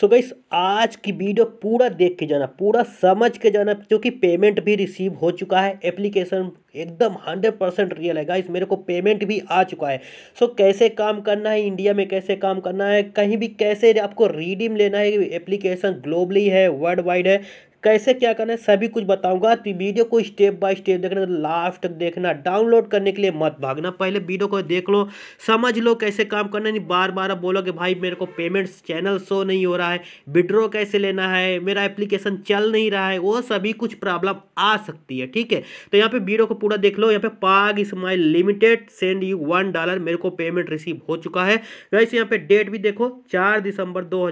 सो so गई आज की वीडियो पूरा देख के जाना पूरा समझ के जाना क्योंकि पेमेंट भी रिसीव हो चुका है एप्लीकेशन एकदम हंड्रेड परसेंट रियल है गाइस मेरे को पेमेंट भी आ चुका है सो so, कैसे काम करना है इंडिया में कैसे काम करना है कहीं भी कैसे आपको रीडीम लेना है एप्लीकेशन ग्लोबली है वर्ल्ड वाइड है कैसे क्या करना है सभी कुछ बताऊंगा तो वीडियो को स्टेप बाय स्टेप देखना लास्ट तक देखना डाउनलोड करने के लिए मत भागना पहले वीडियो को देख लो समझ लो कैसे काम करना नहीं बार बार बोलो कि भाई मेरे को पेमेंट्स चैनल शो नहीं हो रहा है विड्रो कैसे लेना है मेरा एप्लीकेशन चल नहीं रहा है वो सभी कुछ प्रॉब्लम आ सकती है ठीक है तो यहाँ पर वीडियो को पूरा देख लो यहाँ पे पाग इस्माइल limited send you one dollar मेरे को पेमेंट रिसीव हो चुका है वैसे यहाँ पे डेट भी देखो चार दिसंबर दो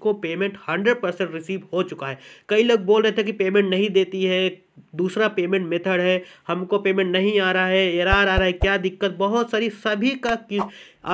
को पेमेंट हंड्रेड रिसीव हो चुका है कई लोग बोल रहे थे कि पेमेंट नहीं देती है दूसरा पेमेंट मेथड है हमको पेमेंट नहीं आ रहा है एरार आ रहा है क्या दिक्कत बहुत सारी सभी का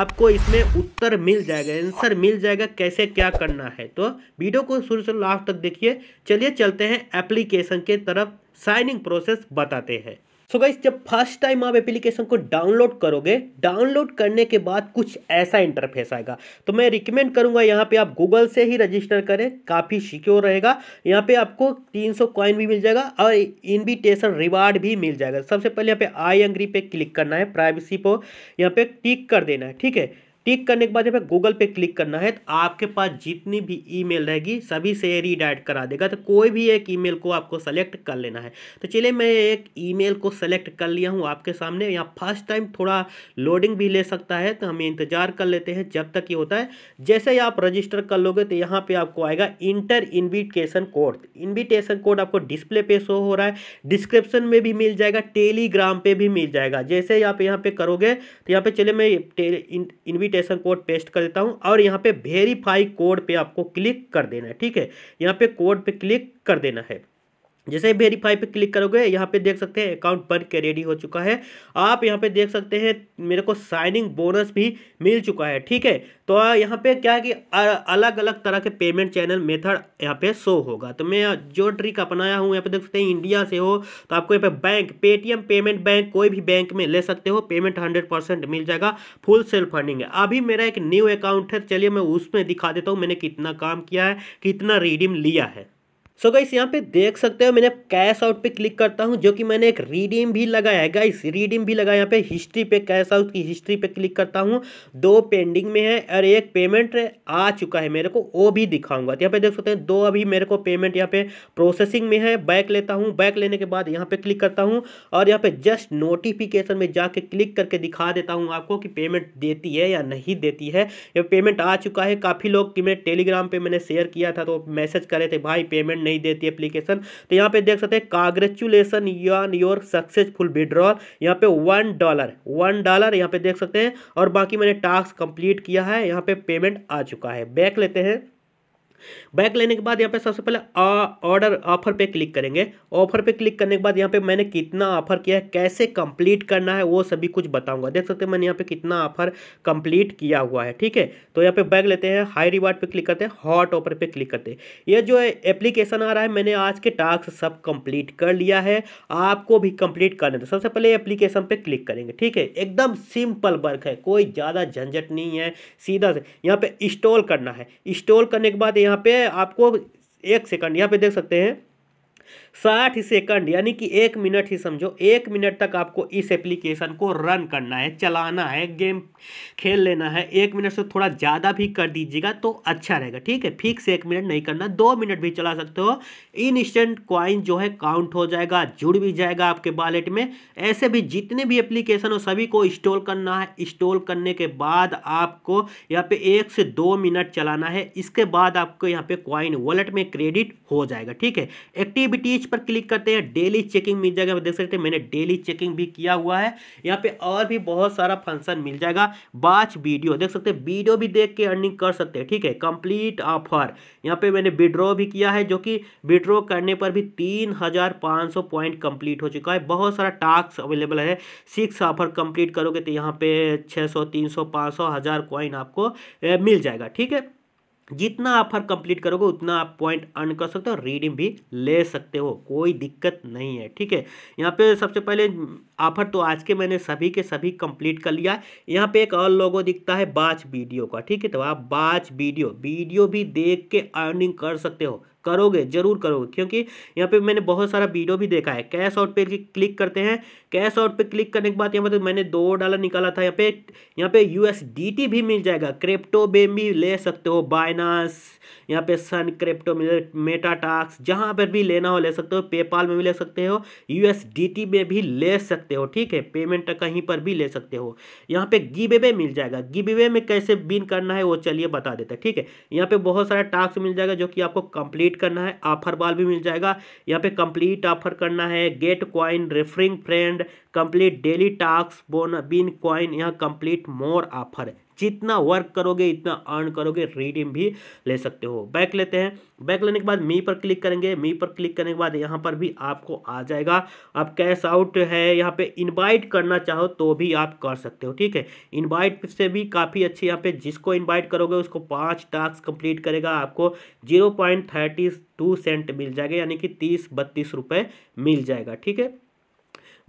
आपको इसमें उत्तर मिल जाएगा आंसर मिल जाएगा कैसे क्या करना है तो वीडियो को शुरू से लास्ट तक देखिए चलिए चलते हैं एप्लीकेशन के तरफ साइनिंग प्रोसेस बताते हैं सो गाइस जब फर्स्ट टाइम आप एप्लीकेशन को डाउनलोड करोगे डाउनलोड करने के बाद कुछ ऐसा इंटरफेस आएगा तो मैं रिकमेंड करूंगा यहाँ पे आप गूगल से ही रजिस्टर करें काफ़ी सिक्योर रहेगा यहाँ पे आपको 300 कॉइन भी मिल जाएगा और इन्विटेशन रिवार्ड भी मिल जाएगा सबसे पहले यहाँ पे आई एंग्री पे क्लिक करना है प्राइवेसी को यहाँ पे टिक कर देना है ठीक है टिक करने के बाद यहाँ पे गूगल पे क्लिक करना है तो आपके पास जितनी भी ईमेल रहेगी सभी से रीडायरेक्ट करा देगा तो कोई भी एक ईमेल को आपको सेलेक्ट कर लेना है तो चलिए मैं एक ईमेल को सेलेक्ट कर लिया हूँ आपके सामने यहाँ फर्स्ट टाइम थोड़ा लोडिंग भी ले सकता है तो हमें इंतजार कर लेते हैं जब तक ये होता है जैसे ही आप रजिस्टर कर लोगे तो यहाँ पर आपको आएगा enter invitation code invitation code आपको डिस्प्ले पे शो हो रहा है डिस्क्रिप्शन में भी मिल जाएगा टेलीग्राम पर भी मिल जाएगा जैसे ही आप यहाँ पर करोगे तो यहाँ पर चले मैं इन्विट इन्विटेशन कोड पेस्ट कर देता हूँ और यहाँ पे वेरीफाई कोड पे आपको क्लिक कर देना है ठीक है यहाँ पे कोड पे क्लिक कर देना है जैसे वेरीफाई पे क्लिक करोगे यहाँ पे देख सकते हैं अकाउंट बन के रेडी हो चुका है आप यहाँ पे देख सकते हैं मेरे को साइनिंग बोनस भी मिल चुका है ठीक है तो यहाँ पे क्या है कि अलग अलग तरह के पेमेंट चैनल मेथड यहाँ पे शो होगा तो मैं जो ट्रिक अपनाया हूँ यहाँ पे देख सकते हैं इंडिया से हो तो आपको यहाँ पे बैंक पेटीएम पेमेंट बैंक कोई भी बैंक में ले सकते हो पेमेंट हंड्रेड मिल जाएगा फुल सेल्फ फंडिंग है अभी मेरा एक न्यू अकाउंट है चलिए मैं उसमें दिखा देता हूँ मैंने कितना काम किया है कितना रिडीम लिया है सो गाइस यहाँ पे देख सकते हो मैंने कैश आउट पे क्लिक करता हूँ जो कि मैंने एक रीडीम भी लगाया है गाइस रीडीम भी लगाया यहाँ पे हिस्ट्री पे कैश आउट की हिस्ट्री पे क्लिक करता हूँ दो पेंडिंग में है और एक पेमेंट आ चुका है मेरे को वो भी दिखाऊंगा तो यहाँ पे देख सकते हैं दो अभी मेरे को पेमेंट यहाँ पे प्रोसेसिंग में है बैक लेता हूँ बैक लेने के बाद यहाँ पे क्लिक करता हूँ और यहाँ पे जस्ट नोटिफिकेशन में जाके क्लिक करके दिखा देता हूँ आपको कि पेमेंट देती है या नहीं देती है पेमेंट आ चुका है काफ़ी लोग कि मैं टेलीग्राम पर मैंने शेयर किया था तो मैसेज करे थे भाई पेमेंट नहीं देती एप्लीकेशन तो यहाँ पे देख सकते हैं congratulation on your successful withdrawal यहाँ पे वन डॉलर वन डॉलर यहाँ पे देख सकते हैं और बाकी मैंने टास्क कंप्लीट किया है यहाँ पे पेमेंट आ चुका है बैक लेते हैं बैक लेने के बाद यहाँ पे सबसे पहले ऑर्डर ऑफर पे क्लिक करेंगे ऑफर पे क्लिक करने के बाद यहाँ पे मैंने कितना ऑफर किया है कैसे कंप्लीट करना है वो सभी कुछ बताऊंगा देख सकते हैं मैंने यहाँ पे कितना ऑफर कंप्लीट किया हुआ है ठीक है तो यहाँ पे बैग लेते हैं हाई रिवार्ड पे क्लिक करते हैं हॉट ऑफर पे क्लिक करते हैं ये जो है एप्लीकेशन आ रहा है मैंने आज के टास्क सब कंप्लीट कर लिया है आपको भी कंप्लीट करने दो सबसे पहले एप्लीकेशन पर क्लिक करेंगे ठीक है एकदम सिंपल वर्क है कोई ज़्यादा झंझट नहीं है सीधा से यहाँ पर इंस्टॉल करना है इंस्टॉल करने के बाद यहाँ यहाँ पे आपको एक सेकंड यहाँ पे देख सकते हैं साठ सेकंड यानी कि एक मिनट ही समझो एक मिनट तक आपको इस एप्लीकेशन को रन करना है चलाना है गेम खेल लेना है एक मिनट से थोड़ा ज़्यादा भी कर दीजिएगा तो अच्छा रहेगा ठीक है फिक्स एक मिनट नहीं करना दो मिनट भी चला सकते हो इन इंस्टेंट जो है काउंट हो जाएगा जुड़ भी जाएगा आपके वॉलेट में ऐसे भी जितने भी एप्लीकेशन हो सभी को इंस्टॉल करना है इंस्टॉल करने के बाद आपको यहाँ पे एक से दो मिनट चलाना है इसके बाद आपको यहाँ पे क्वाइन वॉलेट में क्रेडिट हो जाएगा ठीक है एक्टिविटीज पेज पर क्लिक करते हैं डेली चेकिंग मिल जाएगा देख सकते हैं मैंने डेली चेकिंग भी किया हुआ है यहाँ पे और भी बहुत सारा फंक्शन मिल जाएगा बाच वीडियो देख सकते हैं वीडियो भी देख के अर्निंग कर सकते हैं ठीक है कंप्लीट ऑफर यहाँ पे मैंने विड्रॉ भी किया है जो कि विड्रॉ करने पर भी तीन पॉइंट कंप्लीट हो चुका है बहुत सारा टास्क अवेलेबल है सिक्स ऑफर कंप्लीट करोगे तो यहाँ पे छः सौ तीन सौ पाँच सौ हज़ार कॉइन आपको मिल जाएगा ठीक है जितना आप हर कंप्लीट करोगे उतना आप पॉइंट अर्न कर सकते हो रीडिंग भी ले सकते हो कोई दिक्कत नहीं है ठीक है यहाँ पे सबसे पहले ऑफर तो आज के मैंने सभी के सभी कंप्लीट कर लिया यहाँ पे एक और लोगो दिखता है बाच वीडियो का ठीक है तो आप बाच वीडियो वीडियो भी देख के अर्निंग कर सकते हो करोगे जरूर करोगे क्योंकि यहाँ पे मैंने बहुत सारा वीडियो भी देखा है कैश आउट पे क्लिक करते हैं कैश आउट पे क्लिक करने के बाद यहाँ पे तो मैंने दो डॉलर निकाला था यहाँ पे यहाँ पे यूएसडीटी भी मिल जाएगा क्रिप्टो बेम भी ले सकते हो बाइनास यहाँ पे सन क्रिप्टो मेटा जहाँ पर भी लेना हो ले सकते हो पेपाल में भी ले सकते हो यू में भी ले सकते सकते हो ठीक है पेमेंट कहीं पर भी ले सकते हो यहाँ पे गिब वे मिल जाएगा गिब वे में कैसे बिन करना है वो चलिए बता देते हैं ठीक है यहाँ पे बहुत सारा टास्क मिल जाएगा जो कि आपको कंप्लीट करना है ऑफर बाल भी मिल जाएगा यहाँ पे कंप्लीट ऑफर करना है get coin referring friend complete daily task बोन बिन क्वाइन यहाँ कंप्लीट मोर ऑफर जितना वर्क करोगे इतना अर्न करोगे रिडीम भी ले सकते हो बैक लेते हैं बैक लेने के बाद मी पर क्लिक करेंगे मी पर क्लिक करने के बाद यहाँ पर भी आपको आ जाएगा आप कैश आउट है यहाँ पे इनवाइट करना चाहो तो भी आप कर सकते हो ठीक है इनवाइट से भी काफ़ी अच्छी यहाँ पे जिसको इनवाइट करोगे उसको पाँच टास्क कंप्लीट करेगा आपको zero point thirty two cent मिल जाएगा यानी कि तीस बत्तीस रुपये मिल जाएगा ठीक है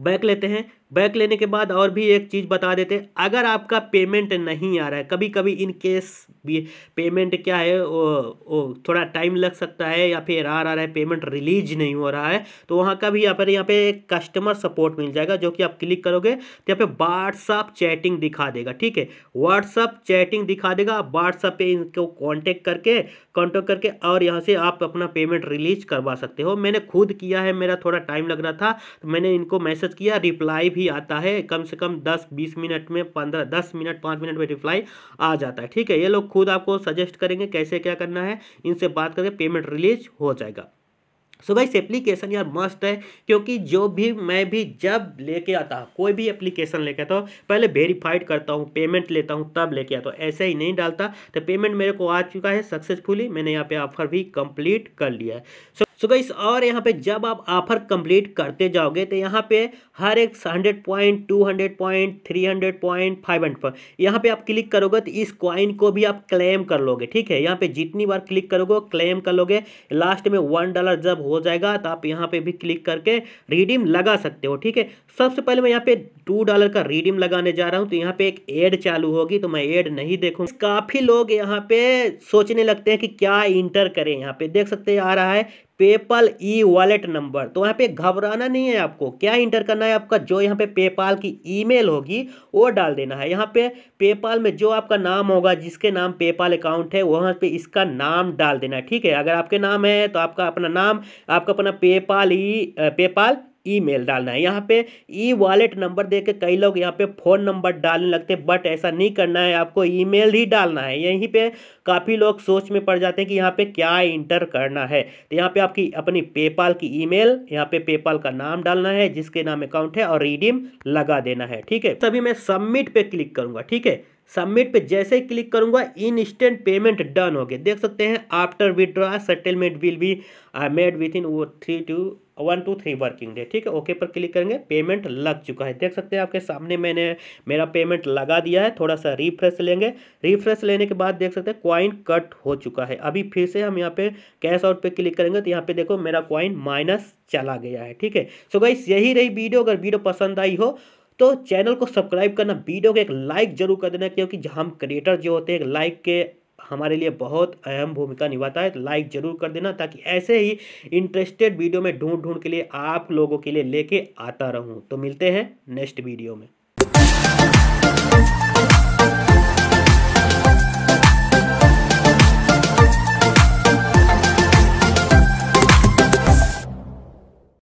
बैक लेते हैं बैक लेने के बाद और भी एक चीज़ बता देते हैं अगर आपका पेमेंट नहीं आ रहा है कभी कभी इन केस भी पेमेंट क्या है वो, वो थोड़ा टाइम लग सकता है या फिर आ रहा है पेमेंट रिलीज नहीं हो रहा है तो वहाँ का भी यहाँ पर यहाँ पे कस्टमर सपोर्ट मिल जाएगा जो कि आप क्लिक करोगे तो यहाँ पे व्हाट्सअप चैटिंग दिखा देगा ठीक है व्हाट्सअप चैटिंग दिखा देगा आप व्हाट्सअप पर इनको कॉन्टेक्ट करके कॉन्टेक्ट करके और यहाँ से आप अपना पेमेंट रिलीज करवा सकते हो मैंने खुद किया है मेरा थोड़ा टाइम लग रहा था तो मैंने इनको मैसेज किया रिप्लाई भी आता है कम से कम दस बीस मिनट में पंद्रह दस मिनट पाँच मिनट में रिप्लाई आ जाता है ठीक है ये लोग खुद आपको सजेस्ट करेंगे कैसे क्या करना है इनसे बात करके पेमेंट रिलीज हो जाएगा सो भाई गाइस एप्लीकेशन यार मस्त है क्योंकि जो भी मैं भी जब लेके आता हूँ कोई भी एप्लीकेशन लेके आता हूँ पहले वेरीफाइड करता हूँ पेमेंट लेता हूँ तब लेके आता हूँ ऐसे ही नहीं डालता तो पेमेंट मेरे को आ चुका है सक्सेसफुली मैंने यहाँ पे ऑफर भी कंप्लीट कर लिया है सो सो गई और यहाँ पे जब आप ऑफर कंप्लीट करते जाओगे तो यहाँ पे हर एक hundred point two hundred point three hundred point five hundred point यहाँ पे आप क्लिक करोगे तो इस कॉइन को भी आप क्लेम कर लोगे ठीक है यहाँ पे जितनी बार क्लिक करोगे क्लेम कर लोगे लास्ट में वन डॉलर जब हो जाएगा तो आप यहाँ पे भी क्लिक करके रिडीम लगा सकते हो ठीक है सबसे पहले मैं यहाँ पे टू डॉलर का रिडीम लगाने जा रहा हूँ तो यहाँ पे एक एड चालू होगी तो मैं एड नहीं देखूँ काफ़ी लोग यहाँ पे सोचने लगते हैं कि क्या इंटर करें यहाँ पे देख सकते आ रहा है पेपल ई वॉलेट नंबर तो यहाँ पे घबराना नहीं है आपको क्या इंटर करना है आपका जो यहाँ पे पेपाल की ईमेल होगी वो डाल देना है यहाँ पे पेपाल में जो आपका नाम होगा जिसके नाम पेपाल अकाउंट है वहाँ पे इसका नाम डाल देना है ठीक है अगर आपके नाम है तो आपका अपना नाम आपका अपना पेपाल ई पेपाल ईमेल डालना है यहाँ पे ई वॉलेट नंबर दे के कई लोग यहाँ पे फ़ोन नंबर डालने लगते बट ऐसा नहीं करना है आपको ईमेल ही डालना है यहीं पे काफ़ी लोग सोच में पड़ जाते हैं कि यहाँ पे क्या इंटर करना है तो यहाँ पे आपकी अपनी पेपाल की ईमेल यहाँ पे पेपाल का नाम डालना है जिसके नाम अकाउंट है और रिडीम लगा देना है ठीक है तभी मैं सबमिट पे क्लिक करूँगा ठीक है सबमिट पे जैसे ही क्लिक करूंगा इंस्टेंट पेमेंट डन हो गया देख सकते हैं after withdraw settlement will be made within वो three two one two three working day ठीक है ओके पर क्लिक करेंगे पेमेंट लग चुका है देख सकते हैं आपके सामने मैंने मेरा पेमेंट लगा दिया है थोड़ा सा रिफ्रेश लेंगे रिफ्रेश लेने के बाद देख सकते हैं क्वाइन कट हो चुका है अभी फिर से हम यहाँ पे कैश आउट पे क्लिक करेंगे तो यहाँ पे देखो मेरा क्वाइन माइनस चला गया है ठीक है सो गई यही रही वीडियो अगर वीडियो पसंद आई हो तो चैनल को सब्सक्राइब करना वीडियो को एक लाइक जरूर कर देना क्योंकि हम क्रिएटर जो होते हैं एक लाइक के हमारे लिए बहुत अहम भूमिका निभाता है लाइक जरूर कर देना ताकि ऐसे ही इंटरेस्टेड वीडियो में ढूंढ ढूंढ के लिए आप लोगों के लिए लेके आता रहूं तो मिलते हैं नेक्स्ट वीडियो में